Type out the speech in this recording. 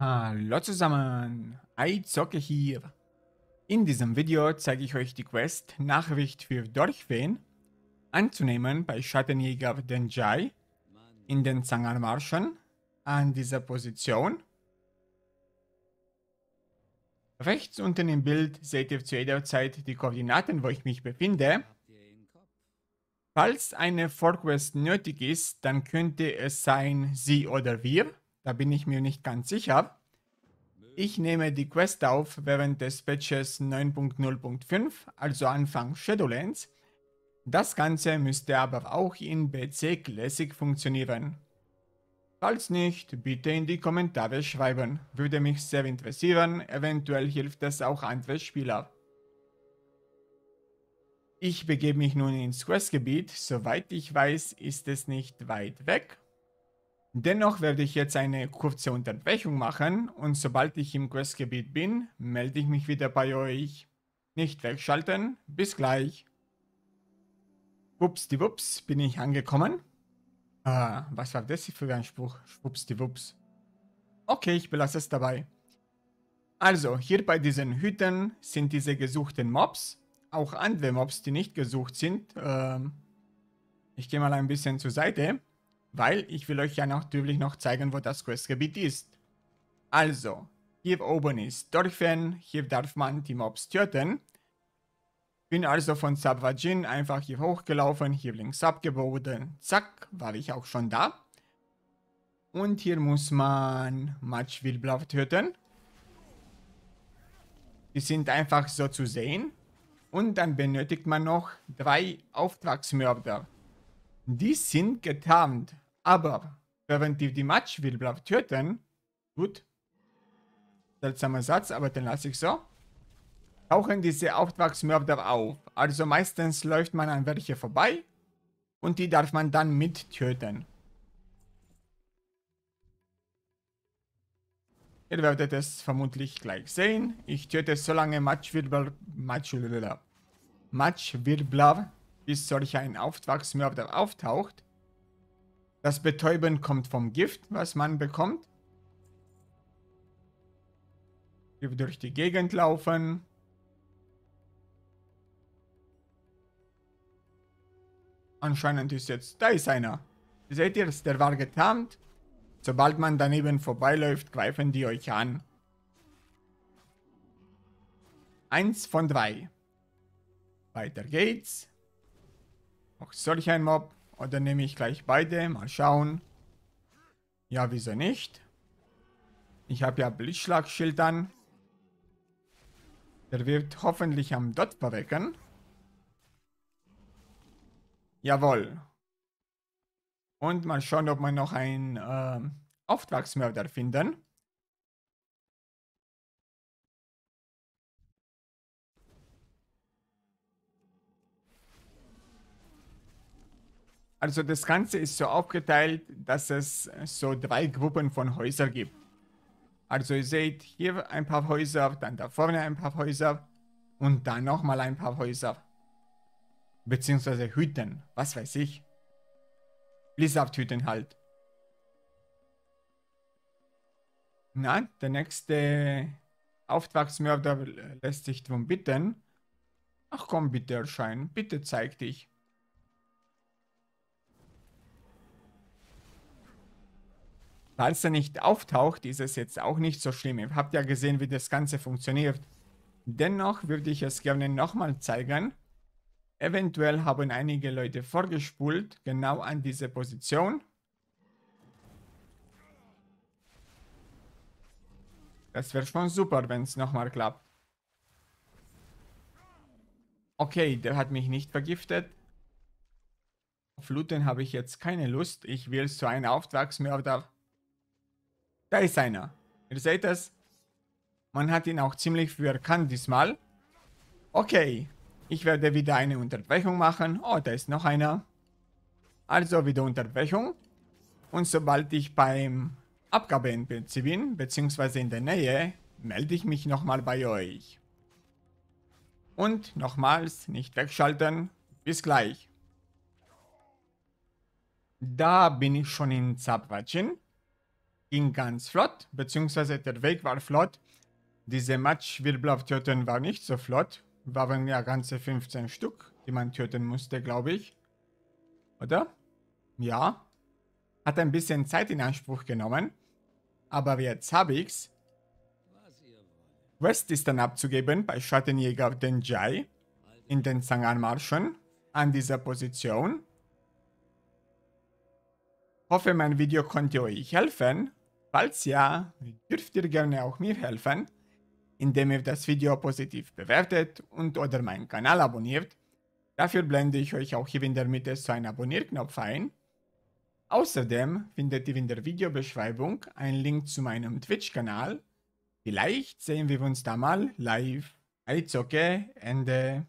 Hallo zusammen, iZocke hier. In diesem Video zeige ich euch die Quest Nachricht für Dorfwen anzunehmen bei Schattenjäger Denjai in den Zangarmarschen an dieser Position. Rechts unten im Bild seht ihr zu jeder Zeit die Koordinaten, wo ich mich befinde. Falls eine Vorquest nötig ist, dann könnte es sein sie oder wir. Da bin ich mir nicht ganz sicher. Ich nehme die Quest auf während des Patches 9.0.5, also Anfang Shadowlands. Das Ganze müsste aber auch in PC Classic funktionieren. Falls nicht, bitte in die Kommentare schreiben, würde mich sehr interessieren, eventuell hilft das auch andere Spieler. Ich begebe mich nun ins Questgebiet, soweit ich weiß, ist es nicht weit weg. Dennoch werde ich jetzt eine kurze Unterbrechung machen und sobald ich im Questgebiet bin, melde ich mich wieder bei euch. Nicht wegschalten, bis gleich. Wups die Wups, bin ich angekommen? Ah, was war das für ein Spruch? Schwups die Wups. Okay, ich belasse es dabei. Also, hier bei diesen Hüten sind diese gesuchten Mobs, auch andere Mobs, die nicht gesucht sind. Ähm, ich gehe mal ein bisschen zur Seite. Weil ich will euch ja natürlich noch zeigen, wo das Questgebiet ist. Also, hier oben ist Dörfern, hier darf man die Mobs töten. Bin also von Sabvajin einfach hier hochgelaufen, hier links abgeboten. zack, war ich auch schon da. Und hier muss man Matschwildblau töten. Die sind einfach so zu sehen. Und dann benötigt man noch drei Auftragsmörder. Die sind getarnt, aber während die die Matschwildblau töten, gut, seltsamer Satz, aber den lasse ich so, tauchen diese Auftragsmörder auf. Also meistens läuft man an welche vorbei und die darf man dann mit töten. Ihr werdet es vermutlich gleich sehen. Ich töte so lange Matschwirbler, Matschwirbler, Matschwirbler, bis solch ein Auftragsmörder auftaucht. Das Betäuben kommt vom Gift, was man bekommt. Durch die Gegend laufen. Anscheinend ist jetzt... Da ist einer. Seht ihr es? Der war getarnt. Sobald man daneben vorbeiläuft, greifen die euch an. Eins von drei. Weiter geht's. Auch solch ein Mob. Oder nehme ich gleich beide? Mal schauen. Ja, wieso nicht? Ich habe ja Blitzschlagschild an. Der wird hoffentlich am Dot verwecken. Jawohl. Und mal schauen, ob wir noch einen äh, Auftragsmörder finden. Also das Ganze ist so aufgeteilt, dass es so drei Gruppen von Häusern gibt. Also ihr seht hier ein paar Häuser, dann da vorne ein paar Häuser und dann nochmal ein paar Häuser. Beziehungsweise Hütten, was weiß ich. Blizzard-Hütten halt. Na, der nächste Auftragsmörder lässt sich drum bitten. Ach komm, bitte erscheinen, bitte zeig dich. Falls er nicht auftaucht, ist es jetzt auch nicht so schlimm. Ihr habt ja gesehen, wie das Ganze funktioniert. Dennoch würde ich es gerne nochmal zeigen. Eventuell haben einige Leute vorgespult, genau an diese Position. Das wäre schon super, wenn es nochmal klappt. Okay, der hat mich nicht vergiftet. Auf Looten habe ich jetzt keine Lust. Ich will zu einem Auftragsmörder da ist einer. Ihr seht es. Man hat ihn auch ziemlich für erkannt diesmal. Okay. Ich werde wieder eine Unterbrechung machen. Oh, da ist noch einer. Also wieder Unterbrechung. Und sobald ich beim Abgabe Abgabeentbezieher bin, beziehungsweise in der Nähe, melde ich mich nochmal bei euch. Und nochmals, nicht wegschalten. Bis gleich. Da bin ich schon in Zapwatschin ging ganz flott, beziehungsweise der Weg war flott. Diese Matschwirbler töten war nicht so flott. Waren ja ganze 15 Stück, die man töten musste, glaube ich. Oder? Ja. Hat ein bisschen Zeit in Anspruch genommen. Aber jetzt hab ich's. West ist dann abzugeben bei Schattenjäger Denjai in den Zanganmarschen an dieser Position. Hoffe, mein Video konnte euch helfen. Falls ja, dürft ihr gerne auch mir helfen, indem ihr das Video positiv bewertet und oder meinen Kanal abonniert. Dafür blende ich euch auch hier in der Mitte so einen Abonnierknopf ein. Außerdem findet ihr in der Videobeschreibung einen Link zu meinem Twitch-Kanal. Vielleicht sehen wir uns da mal live. Alles okay, Ende.